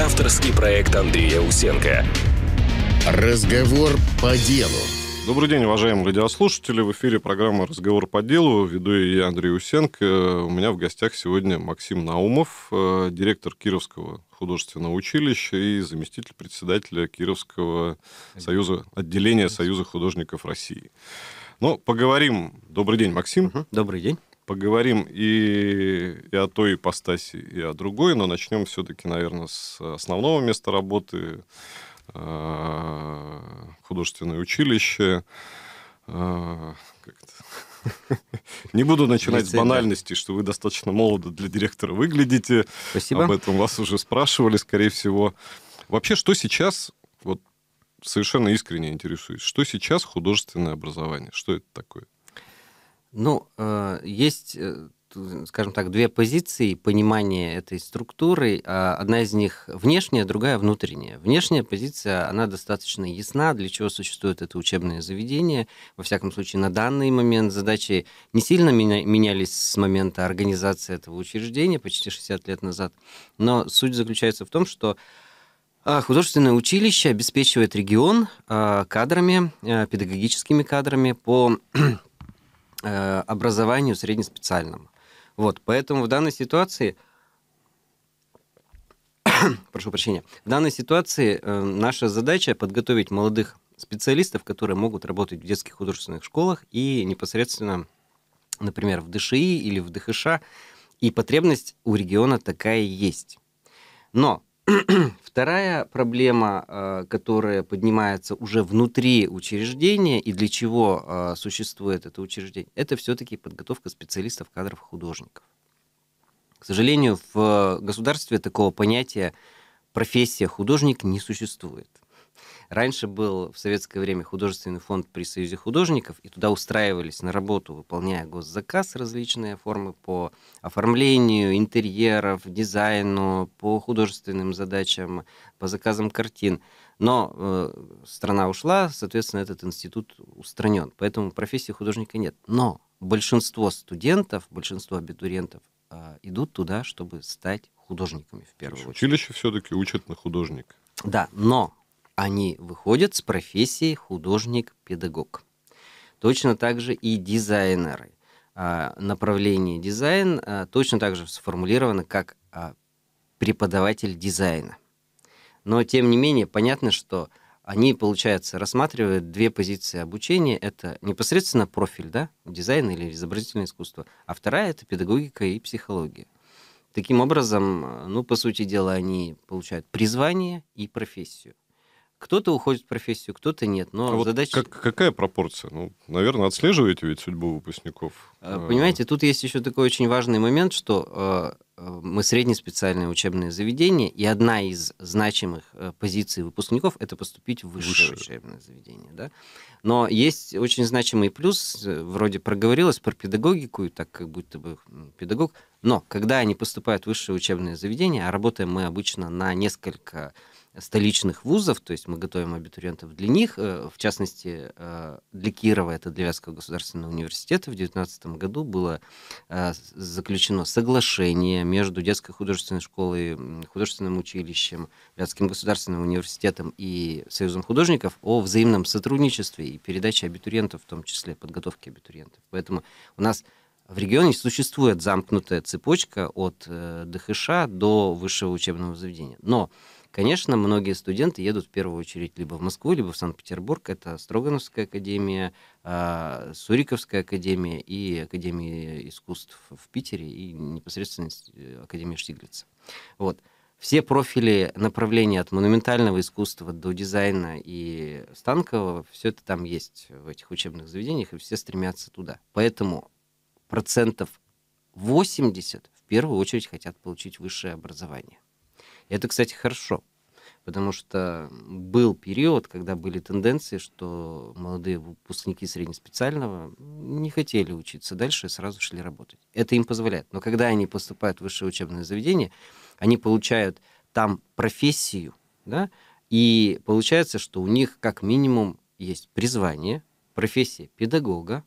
Авторский проект Андрея Усенко. Разговор по делу. Добрый день, уважаемые радиослушатели. В эфире программа «Разговор по делу». Веду я, Андрей Усенко. У меня в гостях сегодня Максим Наумов, э, директор Кировского художественного училища и заместитель председателя Кировского союза, отделения Союза художников России. Ну, поговорим. Добрый день, Максим. Добрый день поговорим и, и о той ипостаси, и о другой, но начнем все-таки, наверное, с основного места работы, э, художественное училище. Э, не буду начинать с банальности, что вы достаточно молодо для директора выглядите. Спасибо. Об этом вас уже спрашивали, скорее всего. Вообще, что сейчас, вот совершенно искренне интересуюсь, что сейчас художественное образование? Что это такое? Ну, э, есть, э, скажем так, две позиции понимания этой структуры. А, одна из них внешняя, другая внутренняя. Внешняя позиция, она достаточно ясна, для чего существует это учебное заведение. Во всяком случае, на данный момент задачи не сильно менялись с момента организации этого учреждения почти 60 лет назад. Но суть заключается в том, что а, Художественное училище обеспечивает регион а, кадрами, э, педагогическими кадрами по Э, образованию среднеспециальному. Вот, поэтому в данной ситуации, прошу прощения, в данной ситуации э, наша задача подготовить молодых специалистов, которые могут работать в детских художественных школах и непосредственно, например, в ДШИ или в ДХШ, и потребность у региона такая есть. Но Вторая проблема, э, которая поднимается уже внутри учреждения и для чего э, существует это учреждение, это все-таки подготовка специалистов, кадров, художников. К сожалению, в государстве такого понятия профессия художник не существует. Раньше был в советское время художественный фонд при Союзе художников, и туда устраивались на работу, выполняя госзаказ, различные формы по оформлению интерьеров, дизайну, по художественным задачам, по заказам картин. Но э, страна ушла, соответственно, этот институт устранен. Поэтому профессии художника нет. Но большинство студентов, большинство абитуриентов э, идут туда, чтобы стать художниками в первую очередь. Училище все-таки учат на художника. Да, но они выходят с профессией художник-педагог. Точно так же и дизайнеры. А, направление дизайн а, точно так же сформулировано как а, преподаватель дизайна. Но, тем не менее, понятно, что они, получается, рассматривают две позиции обучения. Это непосредственно профиль, да, дизайн или изобразительное искусство. А вторая — это педагогика и психология. Таким образом, ну, по сути дела, они получают призвание и профессию. Кто-то уходит в профессию, кто-то нет. Но а задача... как, какая пропорция? Ну, наверное, отслеживаете ведь судьбу выпускников. Э, понимаете, тут есть еще такой очень важный момент, что э, э, мы среднеспециальное учебное заведение, и одна из значимых позиций выпускников – это поступить в высшее, высшее. учебное заведение. Да? Но есть очень значимый плюс, вроде проговорилось про педагогику, и так как будто бы педагог, но когда они поступают в высшее учебное заведение, а работаем мы обычно на несколько столичных вузов, то есть мы готовим абитуриентов для них, э, в частности, э, для Кирова, это для Вятского государственного университета, в 2019 году было э, заключено соглашение между детской художественной школой, художественным училищем, Вятским государственным университетом и Союзом художников о взаимном сотрудничестве и передаче абитуриентов, в том числе подготовки абитуриентов. Поэтому у нас в регионе существует замкнутая цепочка от ДХШ до высшего учебного заведения. Но Конечно, многие студенты едут в первую очередь либо в Москву, либо в Санкт-Петербург. Это Строгановская академия, а, Суриковская академия и Академия искусств в Питере и непосредственно э, Академия Штиглица. Вот. Все профили направления от монументального искусства до дизайна и станкового, все это там есть в этих учебных заведениях, и все стремятся туда. Поэтому процентов 80 в первую очередь хотят получить высшее образование. Это, кстати, хорошо, потому что был период, когда были тенденции, что молодые выпускники среднеспециального не хотели учиться дальше и сразу шли работать. Это им позволяет. Но когда они поступают в высшее учебное заведение, они получают там профессию, да, и получается, что у них как минимум есть призвание, профессия педагога,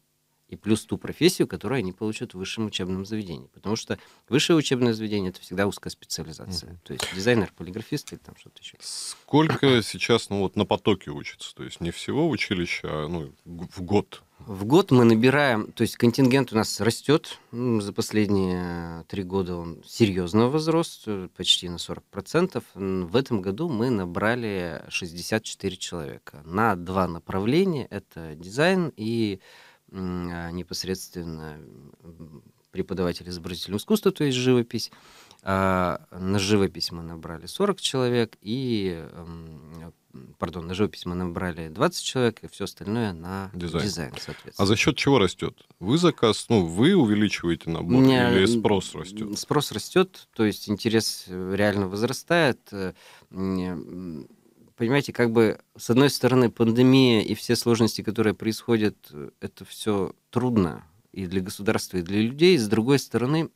и плюс ту профессию, которую они получат в высшем учебном заведении. Потому что высшее учебное заведение — это всегда узкая специализация. Mm-hmm. То есть дизайнер, полиграфист или там что-то еще. Сколько сейчас ну, вот, на потоке учатся, То есть не всего училище, а ну, в год? В год мы набираем, то есть контингент у нас растет. Ну, за последние э, три года он серьезно возрос, э, почти на 40%. В этом году мы набрали 64 человека на два направления. Это дизайн и а, непосредственно преподаватель изобразительного искусства, то есть живопись. А на живопись мы набрали 40 человек, и, пардон, на живопись мы набрали 20 человек, и все остальное на дизайн, дизайн соответственно. А за счет чего растет? Вы заказ, ну, вы увеличиваете набор меня... или спрос растет? Спрос растет, то есть интерес э, реально возрастает э, понимаете, как бы, с одной стороны, пандемия и все сложности, которые происходят, это все трудно и для государства, и для людей. С другой стороны,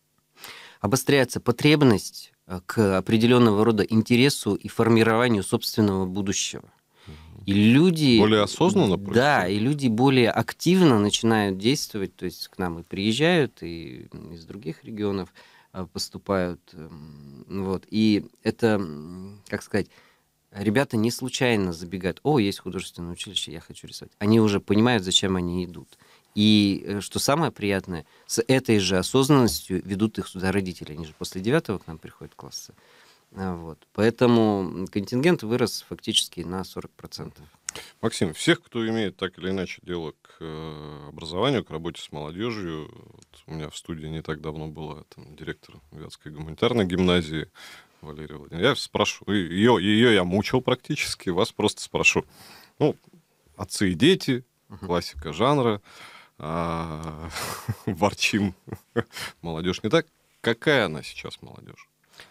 обостряется потребность э, к определенного рода интересу и формированию собственного будущего. И люди... Более осознанно? Происходит. Да, и люди более активно начинают действовать, то есть к нам и приезжают, и из других регионов э, поступают. Эм, вот. И это, как сказать, ребята не случайно забегают, о, есть художественное училище, я хочу рисовать. Они уже понимают, зачем они идут. И э, что самое приятное, с этой же осознанностью ведут их сюда родители. Они же после девятого к нам приходят классы. А, вот. Поэтому контингент вырос фактически на 40%. Максим, всех, кто имеет так или иначе дело к э, образованию, к работе с молодежью, вот у меня в студии не так давно была там, директор Вятской гуманитарной гимназии, Валерия Владимировна. Я спрошу. Ее, ее я мучил практически, вас просто спрошу. Ну, отцы и дети, классика жанра. А, ворчим. Молодежь не так. Какая она сейчас молодежь?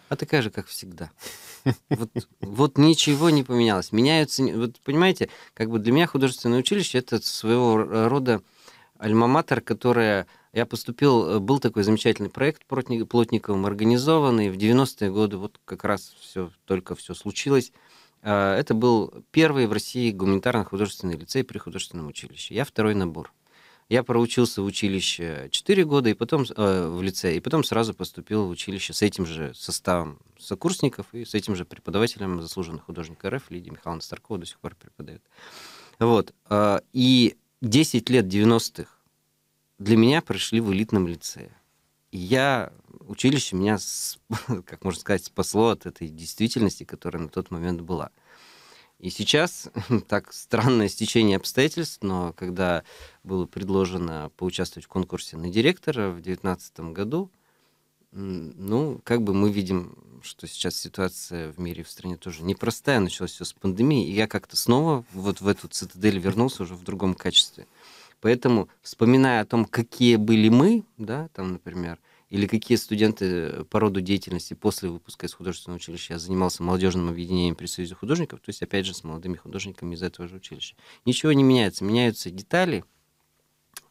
А такая же, как всегда. Вот, вот ничего не поменялось. Меняются... Вот понимаете, как бы для меня художественное училище — это своего рода альма которая я поступил, э, был такой замечательный проект Плотниковым, организованный в 90-е годы, вот как раз все, только все случилось. А, это был первый в России гуманитарно-художественный лицей при художественном училище. Я второй набор. Я проучился в училище 4 года и потом э, в лице, и потом сразу поступил в училище с этим же составом сокурсников и с этим же преподавателем, заслуженный художник РФ Лидия Михайловна Старкова до сих пор преподает. Вот. А, и 10 лет 90-х для меня пришли в элитном лице. И я, училище меня, как можно сказать, спасло от этой действительности, которая на тот момент была. И сейчас так странное стечение обстоятельств, но когда было предложено поучаствовать в конкурсе на директора в 2019 году, ну, как бы мы видим, что сейчас ситуация в мире, и в стране тоже непростая, началось все с пандемии, и я как-то снова вот в эту цитадель вернулся уже в другом качестве. Поэтому, вспоминая о том, какие были мы, да, там, например, или какие студенты э, по роду деятельности после выпуска из художественного училища я занимался молодежным объединением при Союзе художников, то есть, опять же, с молодыми художниками из этого же училища. Ничего не меняется. Меняются детали,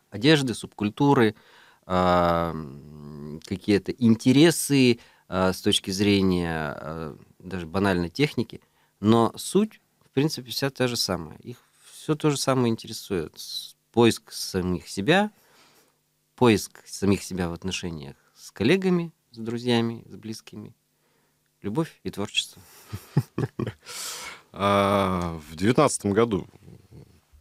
одежды, субкультуры, а, какие-то интересы а, с точки зрения а, даже банальной техники, но суть, в принципе, вся та же самая. Их все то же самое интересует поиск самих себя, поиск самих себя в отношениях с коллегами, с друзьями, с близкими, любовь и творчество. А, в девятнадцатом году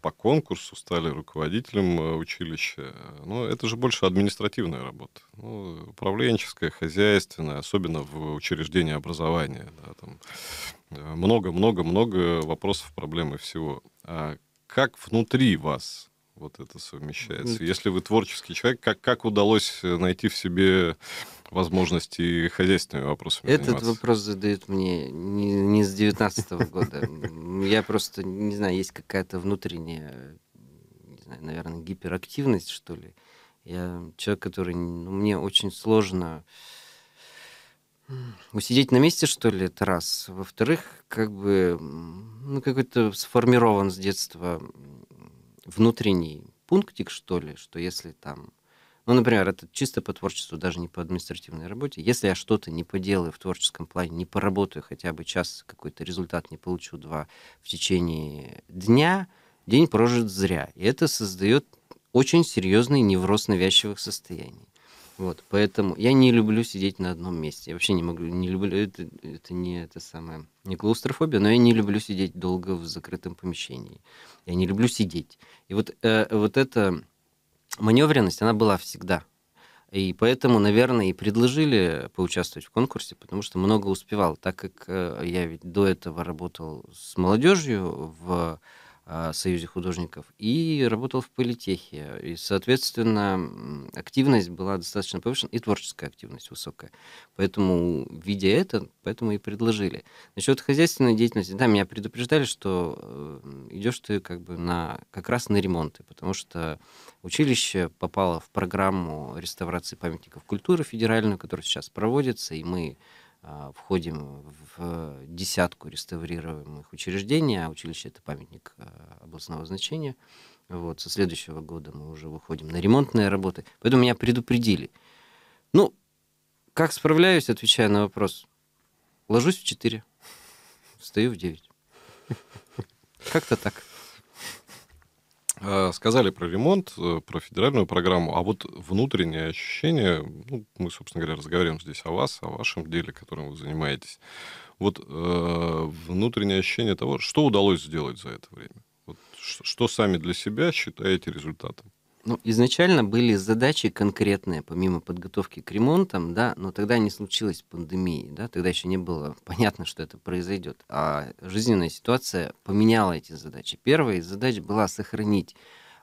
по конкурсу стали руководителем э, училища. Но ну, это же больше административная работа. Ну, управленческая, хозяйственная, особенно в учреждении образования. Да, там много-много-много э, вопросов, проблем и всего. А как внутри вас вот это совмещается. Если вы творческий человек, как, как удалось э, найти в себе возможности хозяйственными вопросами Этот заниматься? вопрос задают мне не, не с 19 года. Я просто, не знаю, есть какая-то внутренняя, не знаю, наверное, гиперактивность, что ли. Я человек, который... Ну, мне очень сложно... Усидеть на месте, что ли, это раз. Во-вторых, как бы, ну, какой-то сформирован с детства внутренний пунктик, что ли, что если там... Ну, например, это чисто по творчеству, даже не по административной работе. Если я что-то не поделаю в творческом плане, не поработаю хотя бы час, какой-то результат не получу два в течение дня, день прожит зря. И это создает очень серьезный невроз навязчивых состояний. Вот, поэтому я не люблю сидеть на одном месте. Я вообще не могу, не люблю, это, это не это самое, не клаустрофобия, но я не люблю сидеть долго в закрытом помещении. Я не люблю сидеть. И вот, э, вот эта маневренность, она была всегда. И поэтому, наверное, и предложили поучаствовать в конкурсе, потому что много успевал, так как э, я ведь до этого работал с молодежью в а, Союзе художников и работал в политехе. И, соответственно, активность была достаточно повышена, и творческая активность высокая. Поэтому, видя это, поэтому и предложили. Насчет хозяйственной деятельности, да, меня предупреждали, что э, идешь ты как бы на, как раз на ремонты, потому что училище попало в программу реставрации памятников культуры федеральную, которая сейчас проводится, и мы а, входим в десятку реставрируемых учреждений, а училище — это памятник а, областного значения. Вот, со следующего года мы уже выходим на ремонтные работы. Поэтому меня предупредили. Ну, как справляюсь, отвечая на вопрос. Ложусь в 4, встаю в 9. Как-то так. А, сказали про ремонт, э, про федеральную программу, а вот внутреннее ощущение, ну, мы, собственно говоря, разговариваем здесь о вас, о вашем деле, которым вы занимаетесь. Вот э, внутреннее ощущение того, что удалось сделать за это время? Вот, что сами для себя считаете результатом? Ну, изначально были задачи конкретные, помимо подготовки к ремонтам, да, но тогда не случилось пандемии, да, тогда еще не было понятно, что это произойдет. А жизненная ситуация поменяла эти задачи. Первая из задач была сохранить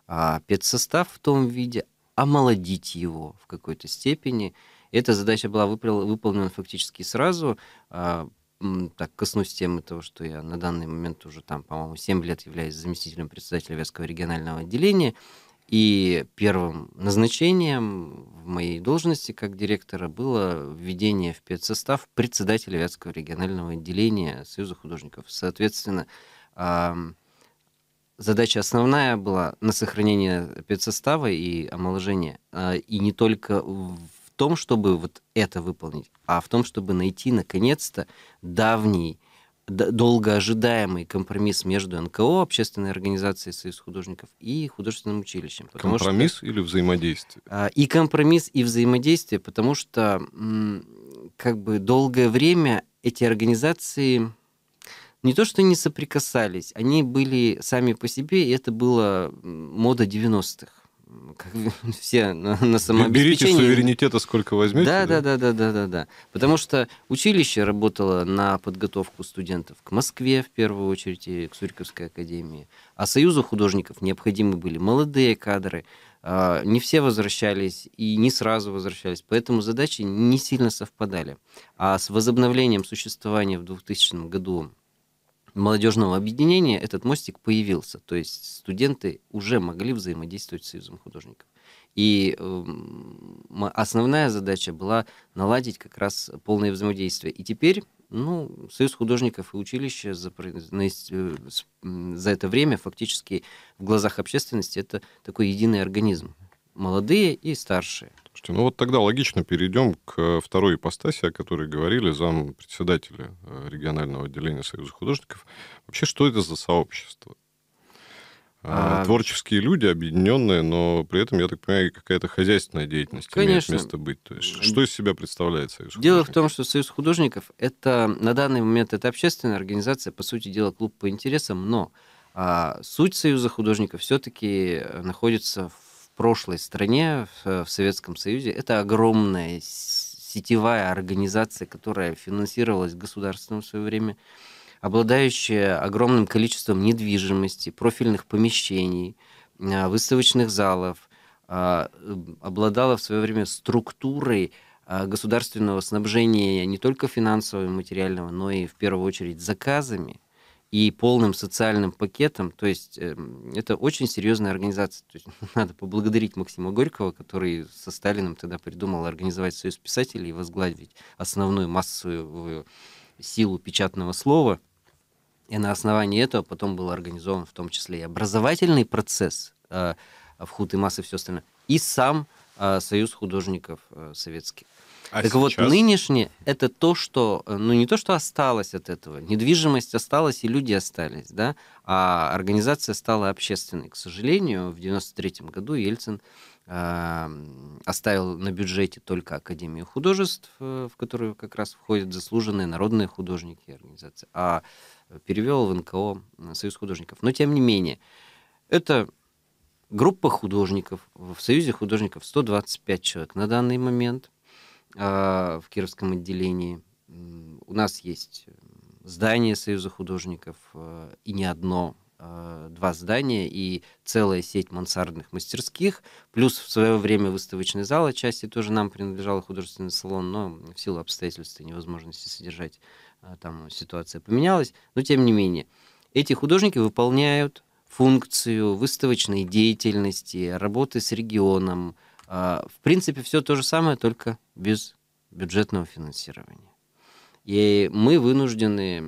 а, педсостав в том виде, омолодить его в какой-то степени. Эта задача была выполнена фактически сразу. А, так, коснусь темы того, что я на данный момент уже там, по-моему, 7 лет являюсь заместителем председателя Вятского регионального отделения. И первым назначением в моей должности как директора было введение в педсостав председателя Вятского регионального отделения Союза художников. Соответственно, задача основная была на сохранение педсостава и омоложение. А, и не только в том, чтобы вот это выполнить, а в том, чтобы найти наконец-то давний долго ожидаемый компромисс между НКО, общественной организацией Союз художников, и художественным училищем. Компромисс что... или взаимодействие? А, и компромисс, и взаимодействие, потому что как бы долгое время эти организации не то что не соприкасались, они были сами по себе, и это была мода 90-х как все на, на самообеспечение. Берите суверенитета, сколько возьмете. Да, да, да, да, да, да, да. Потому что училище работало на подготовку студентов к Москве в первую очередь и к Сурьковской академии. А Союзу художников необходимы были молодые кадры. А, не все возвращались и не сразу возвращались, поэтому задачи не сильно совпадали. А с возобновлением существования в 2000 году молодежного объединения этот мостик появился. То есть студенты уже могли взаимодействовать с Союзом художников. И эм, основная задача была наладить как раз полное взаимодействие. И теперь ну, Союз художников и училище за, э, за это время фактически в глазах общественности это такой единый организм. Молодые и старшие. Слушайте, ну вот тогда логично перейдем к э, второй ипостаси, о которой говорили зам председателя э, регионального отделения Союза художников. Вообще, что это за сообщество? А... а. Творческие люди, объединенные, но при этом, я так понимаю, какая-то хозяйственная деятельность Конечно. имеет место быть. То есть, что из себя представляет Союз художников? Дело в том, что Союз художников это на данный момент это общественная организация, по сути дела, клуб по интересам, но а, суть Союза художников все-таки э, находится в прошлой стране, в, э, в Советском Союзе, это огромная сетевая организация, которая финансировалась государством в свое время, обладающая огромным количеством недвижимости, профильных помещений, а, выставочных залов, а, обладала в свое время структурой а, государственного снабжения не только финансового и материального, но и в первую очередь заказами – и полным социальным пакетом. То есть эм, это очень серьезная организация. То есть надо поблагодарить Максима Горького, который со Сталиным тогда придумал организовать Союз писателей и возглавить основную массовую э, силу печатного слова. И на основании этого потом был организован в том числе и образовательный процесс э, в худ и массы и все остальное, и сам э, Союз художников э, советских. А так сейчас? вот нынешнее – это то, что, э, ну не то, что осталось от этого, недвижимость осталась и люди остались, да, а организация стала общественной. К сожалению, в 93 году Ельцин эм, оставил на бюджете только Академию художеств, э, в которую как раз входят заслуженные народные художники организации, а перевел в НКО Союз художников. Но тем не менее, это группа художников, в Союзе художников 125 человек на данный момент – а, в Кировском отделении. У нас есть здание Союза художников э, и не одно, а, два здания и целая сеть мансардных мастерских, плюс в свое время выставочный зал, отчасти тоже нам принадлежал художественный салон, но в силу обстоятельств и невозможности содержать а, там ситуация поменялась, но тем не менее. Эти художники выполняют функцию выставочной деятельности, работы с регионом, а, в принципе, все то же самое, только без бюджетного финансирования. И мы вынуждены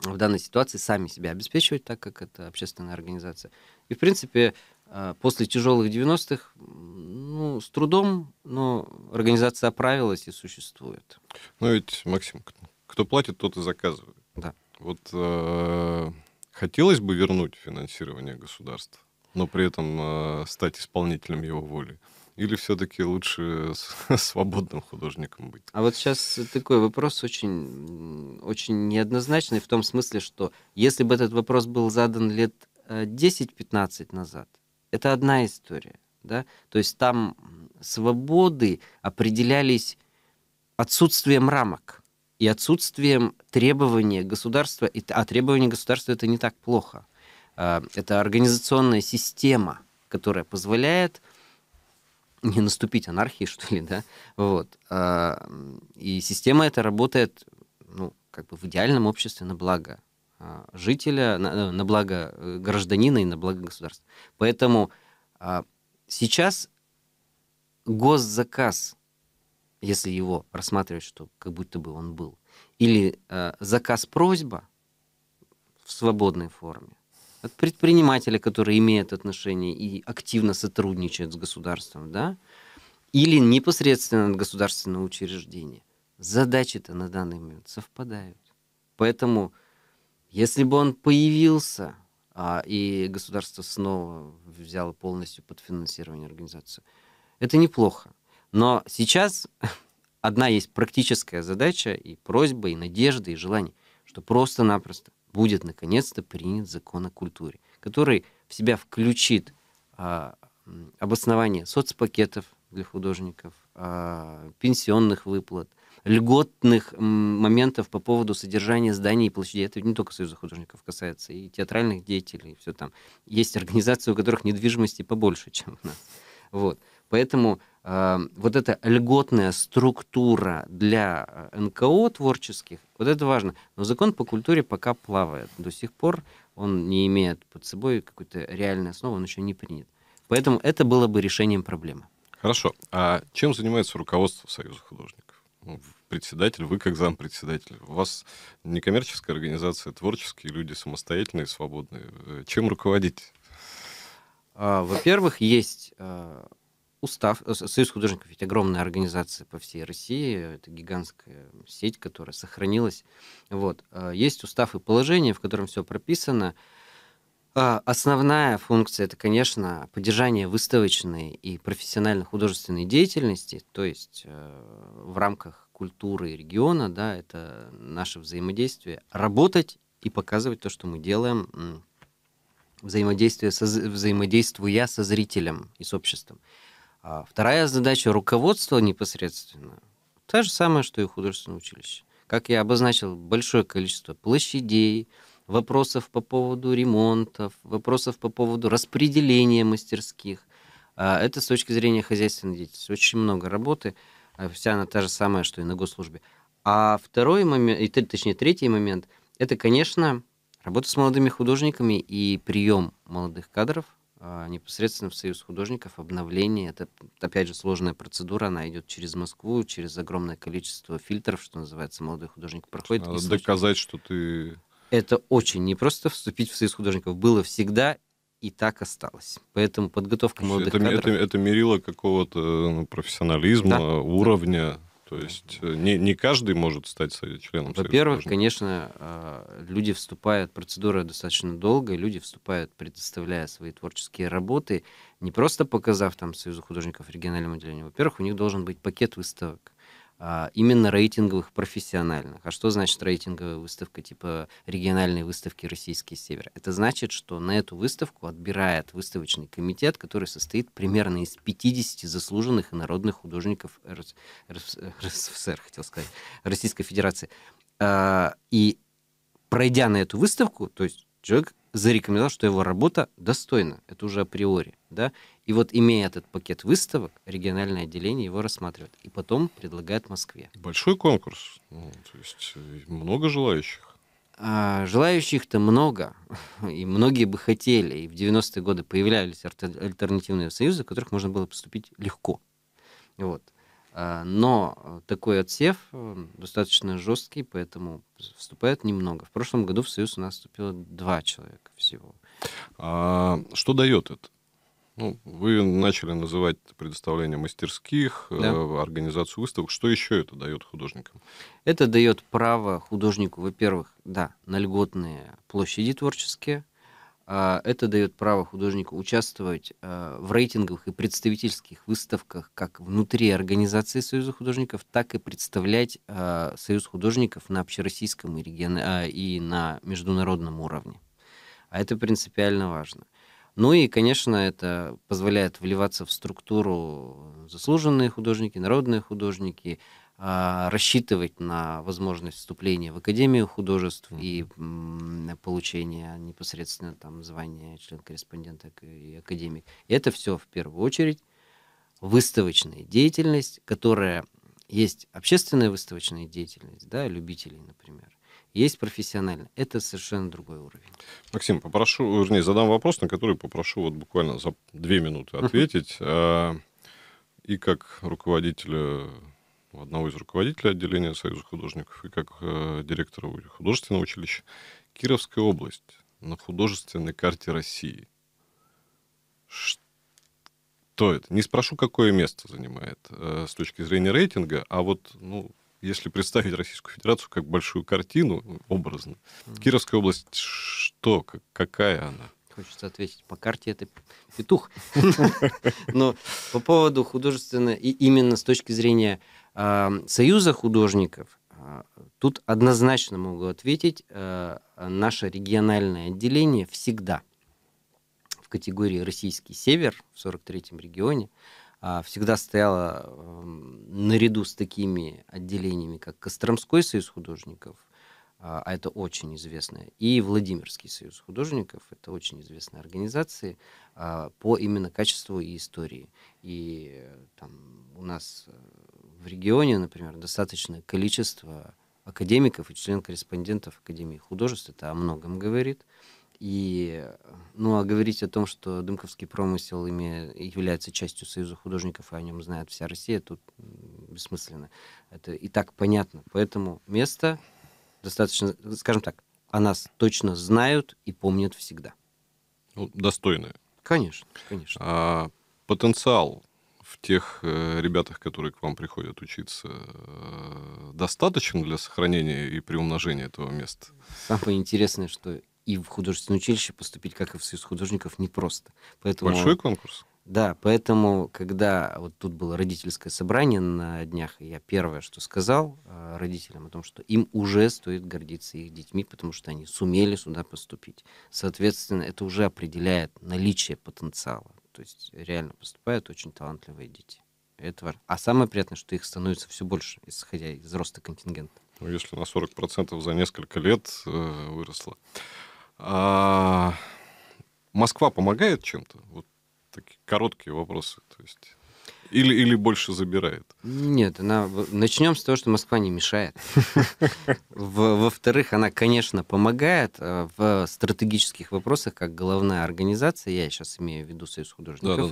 в данной ситуации сами себя обеспечивать, так как это общественная организация. И, в принципе, а, после тяжелых 90-х, ну, с трудом, но организация оправилась и существует. Ну ведь, Максим, кто платит, тот и заказывает. Да. Вот а, хотелось бы вернуть финансирование государства, но при этом стать исполнителем его воли. Или все-таки лучше свободным художником быть? А вот сейчас такой вопрос очень, очень неоднозначный в том смысле, что если бы этот вопрос был задан лет 10-15 э, назад, это одна история. Да? То есть там свободы определялись отсутствием рамок и отсутствием требования государства. А требования государства это не так плохо. Э, это организационная система, которая позволяет не наступить анархии, что ли, да, вот. А, и система эта работает, ну, как бы в идеальном обществе на благо а, жителя, на, э, на благо э, гражданина и на благо государства. Поэтому а, сейчас госзаказ, если его рассматривать, что как будто бы он был, или заказ-просьба в свободной форме, от предпринимателя, который имеет отношение и активно сотрудничает с государством, да, или непосредственно от государственного учреждения. Задачи-то на данный момент совпадают. Поэтому, если бы он появился, а, и государство снова взяло полностью под финансирование организацию, это неплохо. Но сейчас одна есть практическая задача и просьба, и надежда, и желание, что просто-напросто будет наконец-то принят закон о культуре, который в себя включит а, обоснование соцпакетов для художников, а, пенсионных выплат, льготных моментов по поводу содержания зданий и площадей. Это не только Союза художников касается, и театральных деятелей, и все там. Есть организации, у которых недвижимости побольше, чем у нас. Вот. Поэтому Эм, вот эта льготная структура для э, НКО творческих, вот это важно. Но закон по культуре пока плавает. До сих пор он не имеет под собой какой-то реальной основы, он еще не принят. Поэтому это было бы решением проблемы. Хорошо. А чем занимается руководство Союза художников? Ну, председатель, вы как зампредседатель. У вас некоммерческая организация, творческие люди, самостоятельные, свободные. Э, чем руководить? А, во-первых, есть э, устав. Э, Союз художников ведь огромная организация по всей России, это гигантская сеть, которая сохранилась. Вот. Э, есть устав и положение, в котором все прописано. А, основная функция это, конечно, поддержание выставочной и профессионально-художественной деятельности, то есть э, в рамках культуры региона, да, это наше взаимодействие, работать и показывать то, что мы делаем, взаимодействие со, взаимодействуя со зрителем и с обществом. А вторая задача руководства непосредственно та же самая, что и художественное училище. Как я обозначил, большое количество площадей, вопросов по поводу ремонтов, вопросов по поводу распределения мастерских. А это с точки зрения хозяйственной деятельности. Очень много работы, а вся она та же самая, что и на госслужбе. А второй момент, и, точнее, третий момент, это, конечно, работа с молодыми художниками и прием молодых кадров а, непосредственно в Союз художников обновление. Это, опять же, сложная процедура, она идет через Москву, через огромное количество фильтров, что называется, молодой художник проходит. Надо доказать, что ты... Это очень непросто вступить в Союз художников. Было всегда, и так осталось. Поэтому подготовка молодых это, кадров... Это, это мерило какого-то э, ну, профессионализма, да, уровня. Да. То есть э, не, не каждый может стать членом Союза. Во-первых, конечно, э, люди вступают, процедура достаточно долгая, люди вступают, предоставляя свои творческие работы, не просто показав там Союзу художников региональному отделению. Во-первых, у них должен быть пакет выставок именно рейтинговых профессиональных. А что значит рейтинговая выставка типа региональной выставки «Российский север»? Это значит, что на эту выставку отбирает выставочный комитет, который состоит примерно из 50 заслуженных и народных художников РС... РС... РСФСР, хотел сказать, Российской Федерации. И пройдя на эту выставку, то есть человек зарекомендовал, что его работа достойна. Это уже априори. Да? И вот имея этот пакет выставок, региональное отделение его рассматривает и потом предлагает Москве. Большой конкурс, ну, то есть э, много желающих. А, желающих-то много, и многие бы хотели, и в 90-е годы появлялись альтернативные союзы, в которых можно было поступить легко. Вот. А, но такой отсев э, достаточно жесткий, поэтому вступает немного. В прошлом году в Союз у нас вступило два человека всего. А что дает это? Ну, вы начали называть предоставление мастерских, э, да. организацию выставок. Что еще это дает художникам? Это дает право художнику, во-первых, да, на льготные площади творческие. А, это дает право художнику участвовать э, в рейтинговых и представительских выставках как внутри организации Союза художников, так и представлять э, Союз художников на общероссийском и, регион... и на международном уровне. А это принципиально важно. Ну и, конечно, это позволяет вливаться в структуру заслуженные художники, народные художники, а, рассчитывать на возможность вступления в Академию художеств и получения непосредственно там звания член-корреспондента и академик. Это все в первую очередь выставочная деятельность, которая есть общественная выставочная деятельность, да, любителей, например, есть профессионально. Это совершенно другой уровень. Максим, попрошу, вернее, задам вопрос, на который попрошу вот буквально за две минуты ответить. А, и как руководителя ну, одного из руководителей отделения Союза художников и как э, директора художественного училища. Кировская область на художественной карте России. Что это? Не спрошу, какое место занимает э, с точки зрения рейтинга, а вот ну, если представить Российскую Федерацию как большую картину, образно, mm. Кировская область что, как, какая она? Хочется ответить, по карте это петух. Но по поводу художественно, и именно с точки зрения а, союза художников, а, тут однозначно могу ответить, а, наше региональное отделение всегда в категории «Российский север» в 43-м регионе – а, всегда стояла эм, наряду с такими отделениями, как Костромской союз художников, а, а это очень известная, и Владимирский союз художников, это очень известные организации а, по именно качеству и истории. И э, там у нас э, в регионе, например, достаточное количество академиков и член-корреспондентов Академии художеств, это о многом говорит. И, э, ну, а говорить о том, что Дымковский промысел ими является частью Союза художников, и о нем знает вся Россия, тут бессмысленно. Это и так понятно. Поэтому место достаточно, скажем так, о нас точно знают и помнят всегда. Ну, достойное. Конечно, конечно. А потенциал в тех э, ребятах, которые к вам приходят учиться, э, достаточен для сохранения и приумножения этого места? Самое интересное, что и в художественное училище поступить, как и в Союз художников, непросто. Поэтому... Большой конкурс? Да, поэтому, когда вот тут было родительское собрание на днях, я первое, что сказал э, родителям о том, что им уже стоит гордиться их детьми, потому что они сумели сюда поступить. Соответственно, это уже определяет наличие потенциала. То есть реально поступают очень талантливые дети. этого. А самое приятное, что их становится все больше, исходя из роста контингента. Ну, если на 40% за несколько лет э, выросло. А Москва помогает чем-то? Вот такие короткие вопросы. То есть... Или, или больше забирает? Нет, она... начнем с того, что Москва не мешает. Во-вторых, она, конечно, помогает э, в стратегических вопросах, как головная организация, я сейчас имею в виду Союз художников.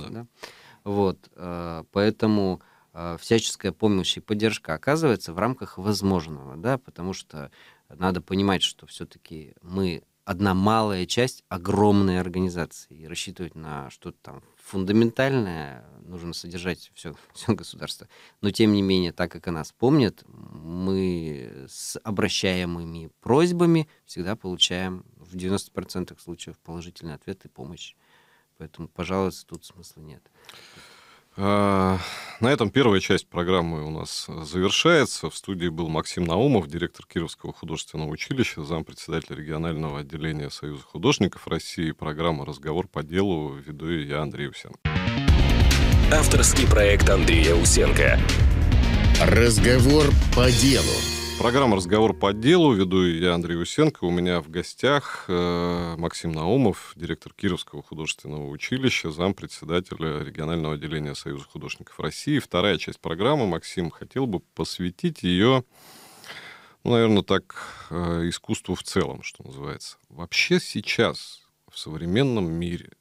Вот, э, поэтому э, всяческая помощь и поддержка оказывается в рамках возможного, да, потому что надо понимать, что все-таки мы одна малая часть огромной организации. И рассчитывать на что-то там фундаментальное нужно содержать все, все государство. Но тем не менее, так как о нас помнят, мы с обращаемыми просьбами всегда получаем в 90% случаев положительный ответ и помощь. Поэтому пожаловаться тут смысла нет. А, на этом первая часть программы у нас э, завершается. В студии был Максим Наумов, директор Кировского художественного училища, зампредседатель регионального отделения Союза художников России. Программа «Разговор по делу» веду я, Андрей Усенко. Авторский проект Андрея Усенко. «Разговор по делу». Программа «Разговор по делу». Веду я, Андрей Усенко. У меня в гостях э, Максим Наумов, директор Кировского художественного училища, зампредседателя регионального отделения Союза художников России. Вторая часть программы, Максим, хотел бы посвятить ее, ну, наверное, так, э, искусству в целом, что называется. Вообще сейчас в современном мире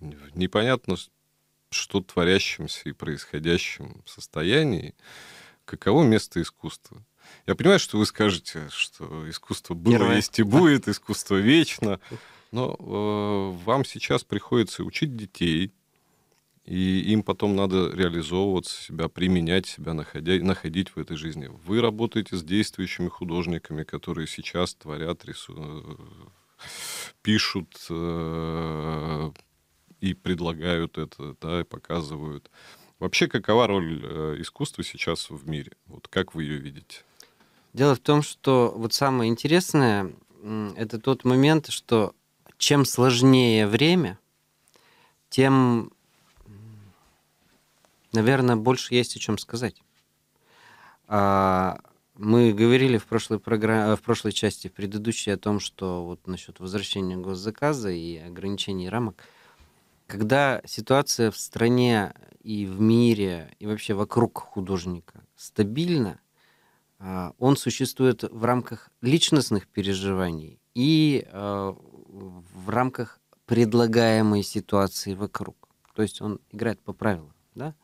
непонятно, что творящемся и происходящем состоянии, каково место искусства – я понимаю, что вы скажете, что искусство было, Первое. есть и будет, искусство вечно. Но э, вам сейчас приходится учить детей, и им потом надо реализовываться себя, применять себя, находя, находить в этой жизни. Вы работаете с действующими художниками, которые сейчас творят, рисуют, э, пишут э, и предлагают это, да, и показывают. Вообще, какова роль э, искусства сейчас в мире? Вот как вы ее видите? Дело в том, что вот самое интересное, это тот момент, что чем сложнее время, тем, наверное, больше есть о чем сказать. А, мы говорили в прошлой, программе, э, в прошлой части, в предыдущей, о том, что вот насчет возвращения госзаказа и ограничений рамок. Когда ситуация в стране и в мире, и вообще вокруг художника стабильна, а, он существует в рамках личностных переживаний и а, в рамках предлагаемой ситуации вокруг. То есть он играет по правилам. Да?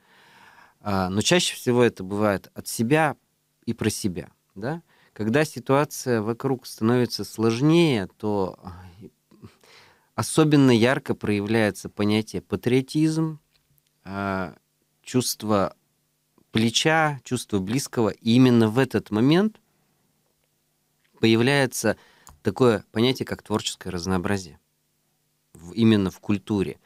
А, но чаще всего это бывает от себя и про себя. Да? Когда ситуация вокруг становится сложнее, то особенно ярко проявляется понятие патриотизм, чувство плеча, чувство близкого. И именно в этот момент появляется такое понятие, как творческое разнообразие. В, именно в культуре.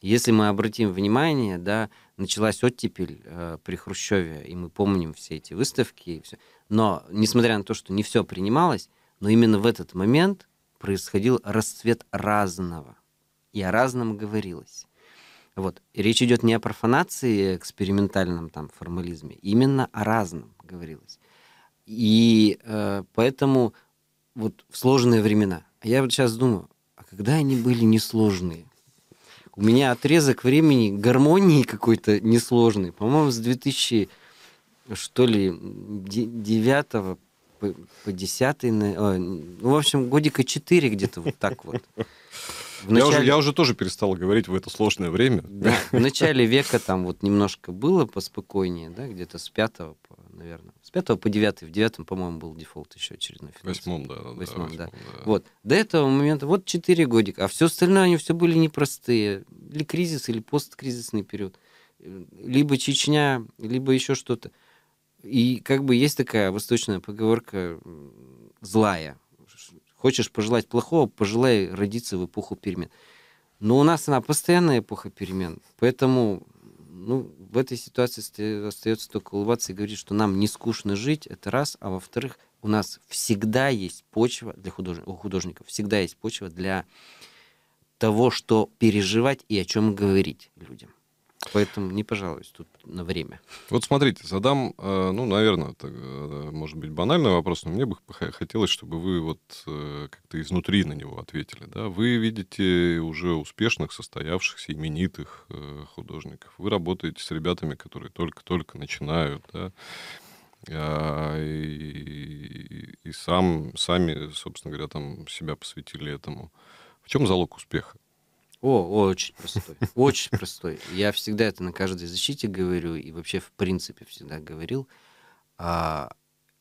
Если мы обратим внимание, да, началась оттепель э, при Хрущеве, и мы помним все эти выставки. И все. Но, несмотря на то, что не все принималось, но именно в этот момент происходил расцвет разного. И о разном говорилось. Вот. И речь идет не о профанации, а экспериментальном там формализме, именно о разном говорилось. И э, поэтому вот в сложные времена. А я вот сейчас думаю, а когда они были несложные? У меня отрезок времени гармонии какой-то несложный. По-моему, с 2000 что ли 9 по 10, ну, в общем, годика 4 где-то вот так вот. В я, уже, я уже тоже перестал говорить в это сложное время. Да, в начале века там вот немножко было поспокойнее, да, где-то с пятого, по наверное, с пятого по девятый. В девятом, по-моему, был дефолт еще очередной. В восьмом, да. Восьмом, да. да. Вот. До этого момента вот четыре годика. А все остальное, они все были непростые. Или кризис, или посткризисный период. Либо Чечня, либо еще что-то. И как бы есть такая восточная поговорка злая, Хочешь пожелать плохого, пожелай родиться в эпоху перемен. Но у нас она постоянная эпоха перемен, поэтому ну, в этой ситуации остается только улыбаться и говорить, что нам не скучно жить, это раз, а во-вторых, у нас всегда есть почва для худож... у художников, всегда есть почва для того, что переживать и о чем говорить людям. Поэтому не пожалуйся тут на время. Вот смотрите, задам, э, ну, наверное, это, может быть, банальный вопрос, но мне бы хотелось, чтобы вы вот э, как-то изнутри на него ответили. Да? Вы видите уже успешных, состоявшихся, именитых э, художников. Вы работаете с ребятами, которые только-только начинают. Да? А, и, и сам, сами, собственно говоря, там себя посвятили этому. В чем залог успеха? О, очень простой. Очень простой. Я всегда это на каждой защите говорю и вообще в принципе всегда говорил. А,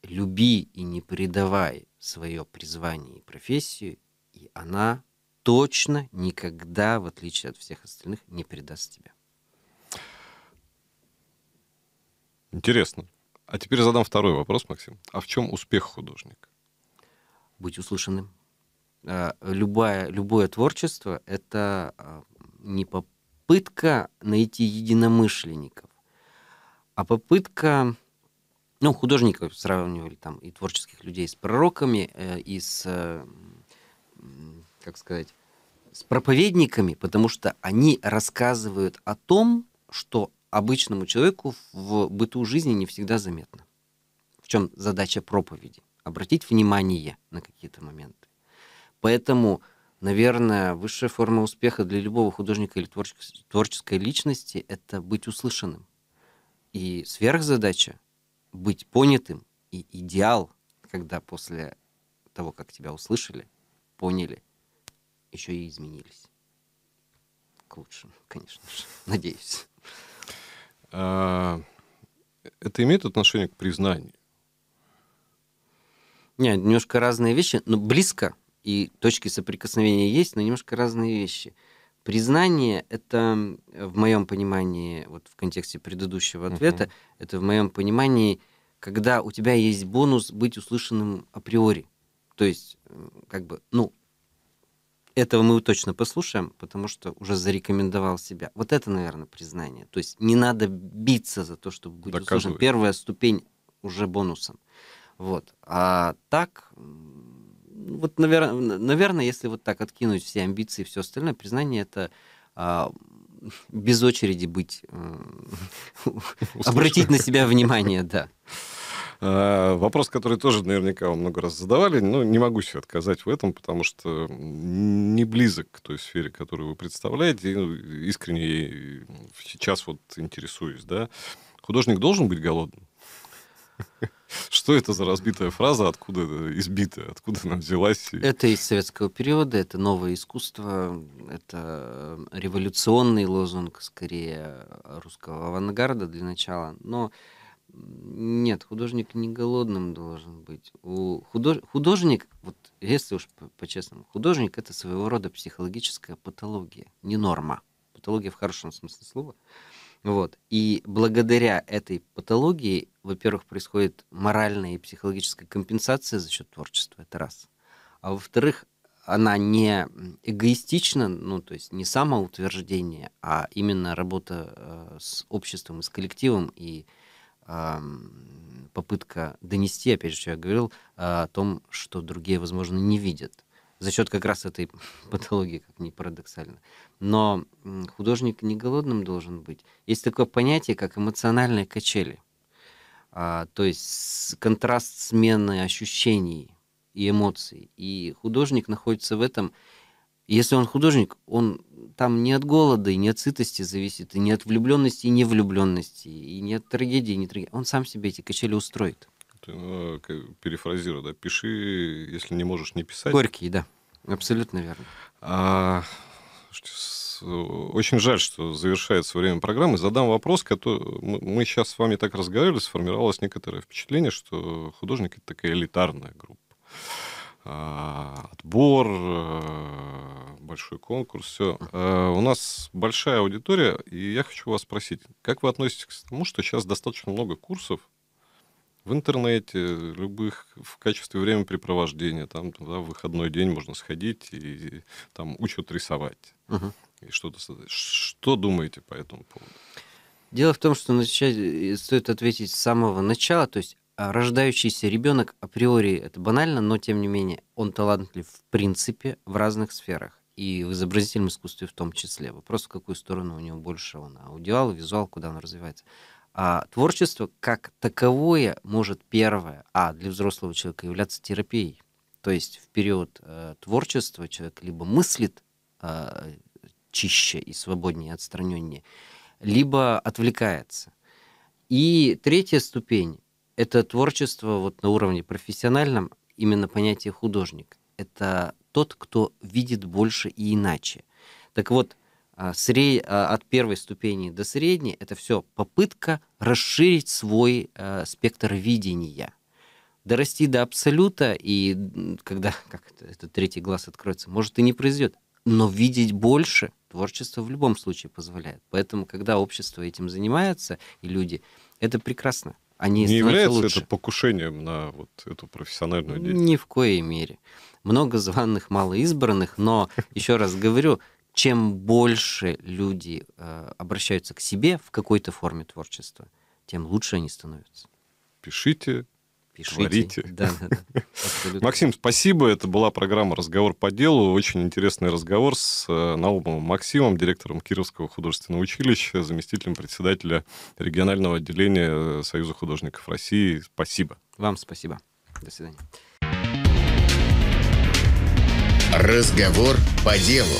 люби и не предавай свое призвание и профессию, и она точно никогда, в отличие от всех остальных, не предаст тебя. Интересно. А теперь задам второй вопрос, Максим. А в чем успех художника? Быть услышанным. А, любое, любое творчество — это а, не попытка найти единомышленников, а попытка... Ну, художников сравнивали там и творческих людей с пророками, э, и с, э, как сказать, с проповедниками, потому что они рассказывают о том, что обычному человеку в быту жизни не всегда заметно. В чем задача проповеди? Обратить внимание на какие-то моменты. Поэтому, наверное, высшая форма успеха для любого художника или творческой личности — это быть услышанным. И сверхзадача — быть понятым. И идеал, когда после того, как тебя услышали, поняли, еще и изменились. К лучшему, конечно же. Надеюсь. А, это имеет отношение к признанию? Нет, немножко разные вещи, но близко и точки соприкосновения есть, но немножко разные вещи. Признание — это, в моем понимании, вот в контексте предыдущего ответа, uh-huh. это, в моем понимании, когда у тебя есть бонус быть услышанным априори. То есть, как бы, ну, этого мы точно послушаем, потому что уже зарекомендовал себя. Вот это, наверное, признание. То есть не надо биться за то, чтобы быть Доказывай. услышан. Первая ступень уже бонусом. Вот. А так, вот, наверное, наверное, если вот так откинуть все амбиции и все остальное, признание это а, без очереди быть, э, обратить на себя внимание, да. А, вопрос, который тоже наверняка вам много раз задавали, но не могу себе отказать в этом, потому что не близок к той сфере, которую вы представляете. Ну, искренне сейчас вот интересуюсь, да. Художник должен быть голодным? Что это за разбитая фраза, откуда избитая, откуда она взялась? Это из советского периода, это новое искусство, это э, революционный лозунг, скорее, русского авангарда для начала. Но нет, художник не голодным должен быть. У худож... Художник, вот если уж по-честному, художник — это своего рода психологическая патология, не норма. Патология в хорошем смысле слова. Вот. И благодаря этой патологии, во-первых, происходит моральная и психологическая компенсация за счет творчества, это раз. А во-вторых, она не эгоистична, ну, то есть не самоутверждение, а именно работа э, с обществом и с коллективом и э, попытка донести, опять же, что я говорил, э, о том, что другие, возможно, не видят за счет как раз этой патологии, как ни парадоксально. Но художник не голодным должен быть. Есть такое понятие, как эмоциональные качели. А, то есть контраст смены ощущений и эмоций. И художник находится в этом. Если он художник, он там не от голода и не от сытости зависит, и не от влюбленности и невлюбленности, и не от трагедии, и не трагедии. Он сам себе эти качели устроит. Ну, перефразирую, да, пиши, если не можешь не писать. Горький, да, абсолютно верно. А, очень жаль, что завершается время программы. Задам вопрос, который мы сейчас с вами так разговаривали, сформировалось некоторое впечатление, что художник это такая элитарная группа. А, отбор, э, большой конкурс, все. А, у нас большая аудитория, и я хочу вас спросить, как вы относитесь к тому, что сейчас достаточно много курсов в интернете, любых в качестве времяпрепровождения. Там да, в выходной день можно сходить и там учат рисовать. Угу. И что-то создать. Что думаете по этому поводу? Дело в том, что начать, э, стоит ответить с самого начала, то есть а, рождающийся ребенок априори это банально, но тем не менее он талантлив в принципе в разных сферах и в изобразительном искусстве в том числе. Вопрос, в какую сторону у него больше он аудиал, визуал, куда он развивается. А творчество как таковое может первое, а для взрослого человека являться терапией. То есть в период э, творчества человек либо мыслит э, чище и свободнее, отстраненнее, либо отвлекается. И третья ступень – это творчество вот на уровне профессиональном, именно понятие художник. Это тот, кто видит больше и иначе. Так вот, а, сред... А, от первой ступени до средней, это все попытка расширить свой э, спектр видения. Дорасти до абсолюта, и когда как это, этот третий глаз откроется, может и не произойдет. Но видеть больше творчество в любом случае позволяет. Поэтому, когда общество этим занимается, и люди, это прекрасно. Они не является лучше. это покушением на вот эту профессиональную деятельность? Ни в коей мере. Много званых, мало избранных, но, еще раз говорю, чем больше люди э, обращаются к себе в какой-то форме творчества, тем лучше они становятся. Пишите, Пишите. Творите. Да, да, да. Максим, спасибо. Это была программа «Разговор по делу». Очень интересный разговор с э, Наумовым Максимом, директором Кировского художественного училища, заместителем председателя регионального отделения э, Союза художников России. Спасибо. Вам спасибо. До свидания. Разговор по делу.